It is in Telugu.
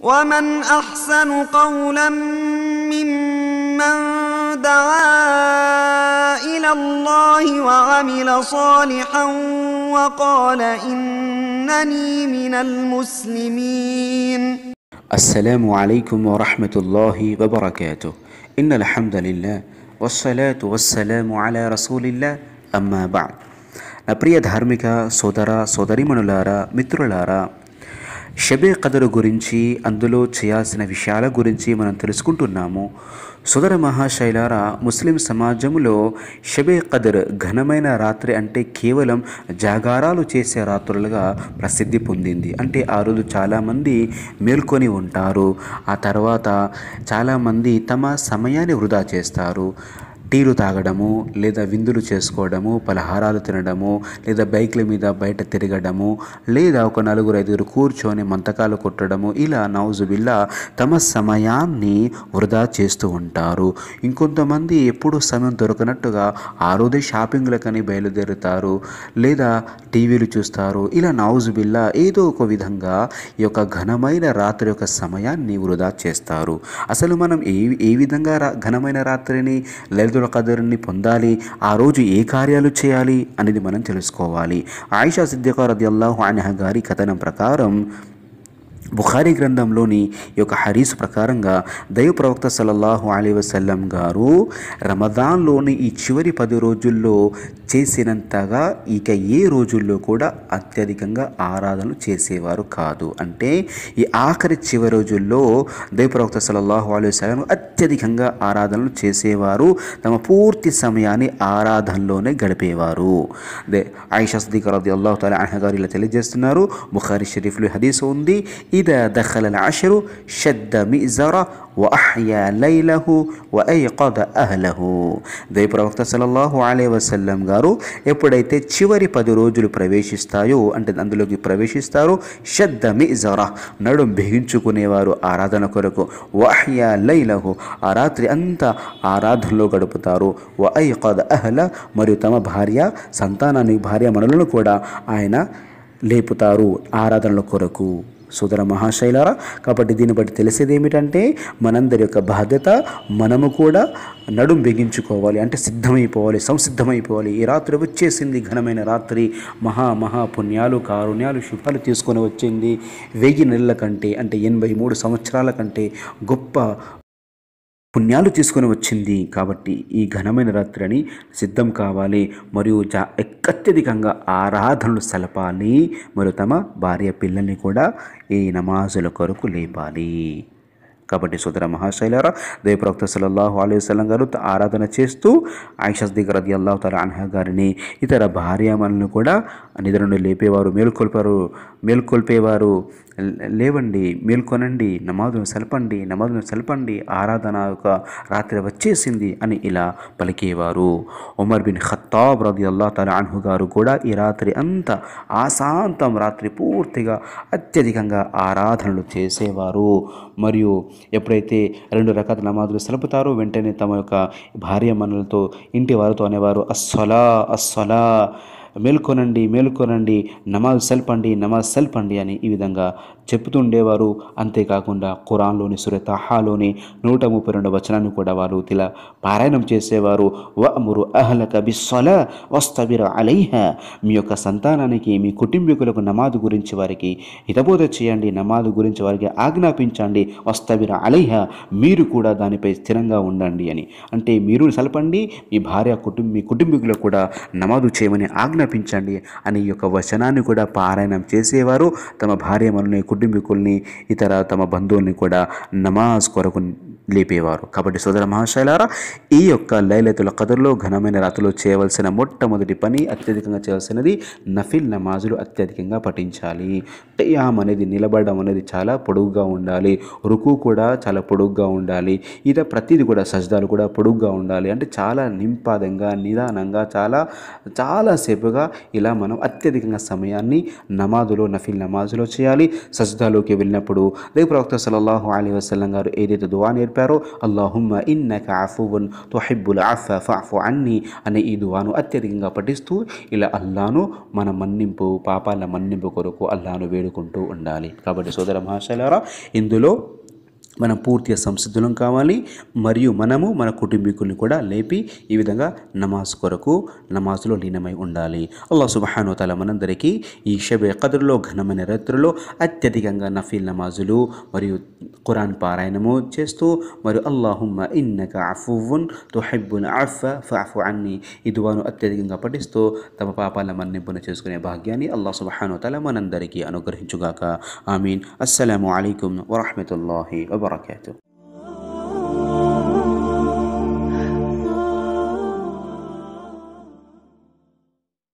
ومن احسن قولا ممن دعا الى الله وعمل صالحا وقال انني من المسلمين السلام عليكم ورحمه الله وبركاته ان الحمد لله والصلاه والسلام على رسول الله اما بعد నా ప్రియ ధార్మిక సోదర సోదరిమణులారా మిత్రులారా షబే కదరు గురించి అందులో చేయాల్సిన విషయాల గురించి మనం తెలుసుకుంటున్నాము సుదర మహాశైలార ముస్లిం సమాజంలో షబే కదర్ ఘనమైన రాత్రి అంటే కేవలం జాగారాలు చేసే రాత్రులుగా ప్రసిద్ధి పొందింది అంటే ఆ రోజు చాలామంది మేల్కొని ఉంటారు ఆ తర్వాత చాలామంది తమ సమయాన్ని వృధా చేస్తారు టీలు తాగడము లేదా విందులు చేసుకోవడము పలహారాలు తినడము లేదా బైక్ల మీద బయట తిరగడము లేదా ఒక నలుగురు ఐదుగురు కూర్చొని మంతకాలు కొట్టడము ఇలా నౌజుబిల్లా తమ సమయాన్ని వృధా చేస్తూ ఉంటారు ఇంకొంతమంది ఎప్పుడూ సమయం దొరకనట్టుగా ఆ రోజే షాపింగ్లకని బయలుదేరుతారు లేదా టీవీలు చూస్తారు ఇలా నౌజుబిల్లా ఏదో ఒక విధంగా ఈ యొక్క ఘనమైన రాత్రి యొక్క సమయాన్ని వృధా చేస్తారు అసలు మనం ఏ ఏ విధంగా ఘనమైన రాత్రిని లలిత లైలతుల కదర్ని పొందాలి ఆ రోజు ఏ కార్యాలు చేయాలి అనేది మనం తెలుసుకోవాలి ఆయిషా సిద్దికా రది అల్లాహు అనహ గారి కథనం ప్రకారం బుఖారీ గ్రంథంలోని ఈ యొక్క హరీస్ ప్రకారంగా దైవ ప్రవక్త సలల్లాహు అలీ వసల్లం గారు రమదాన్లోని ఈ చివరి పది రోజుల్లో చేసినంతగా ఇక ఏ రోజుల్లో కూడా అత్యధికంగా ఆరాధనలు చేసేవారు కాదు అంటే ఈ ఆఖరి చివరి రోజుల్లో దైవ ప్రవక్త సలల్లాహు అలీ వసలం అత్యధికంగా ఆరాధనలు చేసేవారు తమ పూర్తి సమయాన్ని ఆరాధనలోనే గడిపేవారు దే ఐషా సదీక్ రది అల్లాహు అహ్ గారు ఇలా తెలియజేస్తున్నారు బుఖారీ షరీఫ్లు హదీస్ ఉంది ఈ إذا دخل العشر شد مئزره وأحيا లైలహు వఐకద అహ్లహు దైవ ప్రవక్త సలల్లాహు అలే వసల్లం గారు ఎప్పుడైతే చివరి పది రోజులు ప్రవేశిస్తాయో అంటే అందులోకి ప్రవేశిస్తారో శద్దమి జరా నడుం బిగించుకునేవారు ఆరాధన కొరకు వహ్యా లైలహు ఆ రాత్రి అంతా ఆరాధనలో గడుపుతారు వఐకద అహ్ల మరియు తమ భార్య సంతానాన్ని భార్య మనులను కూడా ఆయన లేపుతారు ఆరాధనల కొరకు సోదర మహాశైలారా కాబట్టి దీన్ని బట్టి తెలిసేది ఏమిటంటే మనందరి యొక్క బాధ్యత మనము కూడా నడుం బిగించుకోవాలి అంటే సిద్ధమైపోవాలి సంసిద్ధమైపోవాలి ఈ రాత్రి వచ్చేసింది ఘనమైన రాత్రి మహా మహా పుణ్యాలు కారుణ్యాలు శుభాలు తీసుకొని వచ్చింది వెయ్యి నెలల కంటే అంటే ఎనభై మూడు సంవత్సరాల కంటే గొప్ప పుణ్యాలు తీసుకొని వచ్చింది కాబట్టి ఈ ఘనమైన రాత్రి అని సిద్ధం కావాలి మరియు జా అత్యధికంగా ఆరాధనలు సలపాలి మరియు తమ భార్య పిల్లల్ని కూడా ఈ నమాజుల కొరకు లేపాలి కాబట్టి సోదర మహాశైలారా దైవప్రవక్త సల్లల్లాహు అలైవలం గారు ఆరాధన చేస్తూ ఐషస్ దిగ్ రది అల్లాహు తల అన్హ గారిని ఇతర భార్యామలను కూడా నిద్ర నుండి లేపేవారు మేల్కొల్పారు మేల్కొల్పేవారు లేవండి మేల్కొనండి నమాజును సెలపండి నమాజును సెలపండి ఆరాధన యొక్క రాత్రి వచ్చేసింది అని ఇలా పలికేవారు ఉమర్ బిన్ ఖత్తాబ్ రది అల్లా తల అన్హు గారు కూడా ఈ రాత్రి అంతా ఆశాంతం రాత్రి పూర్తిగా అత్యధికంగా ఆరాధనలు చేసేవారు మరియు ఎప్పుడైతే రెండు రకాల నమాజులు సలుపుతారో వెంటనే తమ యొక్క భార్య మనులతో ఇంటి వారితో అనేవారు అస్సలా అస్సలా మేల్కొనండి మేల్కొనండి నమాజ్ సెల్పండి నమాజ్ సెల్పండి అని ఈ విధంగా చెప్తుండేవారు అంతేకాకుండా ఖురాన్లోని సురతహాలోని నూట ముప్పై రెండు వచనాన్ని కూడా వారు ఇలా పారాయణం చేసేవారు వ అహల అహలక బిస్సల వస్తబిర అలైహ మీ యొక్క సంతానానికి మీ కుటుంబీకులకు నమాజ్ గురించి వారికి హితబోధ చేయండి నమాజ్ గురించి వారికి ఆజ్ఞాపించండి వస్తవిర అలైహ మీరు కూడా దానిపై స్థిరంగా ఉండండి అని అంటే మీరు సలపండి మీ భార్య కుటుంబ మీ కుటుంబీకులకు కూడా నమాజు చేయమని ఆజ్ఞ ఆజ్ఞాపించండి అని యొక్క వచనాన్ని కూడా పారాయణం చేసేవారు తమ భార్యమల్ని కుటుంబీకుల్ని ఇతర తమ బంధువుల్ని కూడా నమాజ్ కొరకు లేపేవారు కాబట్టి సోదర మహాశైలారా ఈ యొక్క లైలతుల కథల్లో ఘనమైన రాతలు చేయవలసిన మొట్టమొదటి పని అత్యధికంగా చేయవలసినది నఫిల్ నమాజులు అత్యధికంగా పఠించాలి టయామ్ అనేది నిలబడడం అనేది చాలా పొడుగుగా ఉండాలి రుకు కూడా చాలా పొడుగ్గా ఉండాలి ఇతర ప్రతిది కూడా సజ్దాలు కూడా పొడుగ్గా ఉండాలి అంటే చాలా నింపాదంగా నిదానంగా చాలా చాలాసేపు తరచుగా ఇలా మనం అత్యధికంగా సమయాన్ని నమాజులో నఫిల్ నమాజులో చేయాలి సజ్దాలోకి వెళ్ళినప్పుడు దేవు ప్రవక్త సలల్లాహు అలీ వసలం గారు ఏదైతే దువా నేర్పారో అల్లాహుమ్మ ఇన్నక ఆఫువున్ తొహిబ్బుల్ ఆఫా ఫాఫు అన్ని అనే ఈ దువాను అత్యధికంగా పఠిస్తూ ఇలా అల్లాను మన మన్నింపు పాపాల మన్నింపు కొరకు అల్లాను వేడుకుంటూ ఉండాలి కాబట్టి సోదర మహాశైలారా ఇందులో మనం పూర్తిగా సంసిద్ధులం కావాలి మరియు మనము మన కుటుంబీకుల్ని కూడా లేపి ఈ విధంగా నమాజ్ కొరకు నమాజ్లో లీనమై ఉండాలి అల్లా సుబహాను తల మనందరికీ ఈ షబే కదురులో ఘనమైన రత్రులో అత్యధికంగా నఫీల్ నమాజులు మరియు ఖురాన్ పారాయణము చేస్తూ మరియు అల్లాహుమ్మ ఇన్నక అఫువున్ తుహెబ్బున్ అఫ ఫఫు అన్ని ఈ దువాను అత్యధికంగా పఠిస్తూ తమ పాపాల మన్నింపున చేసుకునే భాగ్యాన్ని అల్లా సుబహాను తల మనందరికీ అనుగ్రహించుగాక ఆమీన్ అస్సలం అయికం వరహమతుల్లాహి వబా wabarakatuh ya,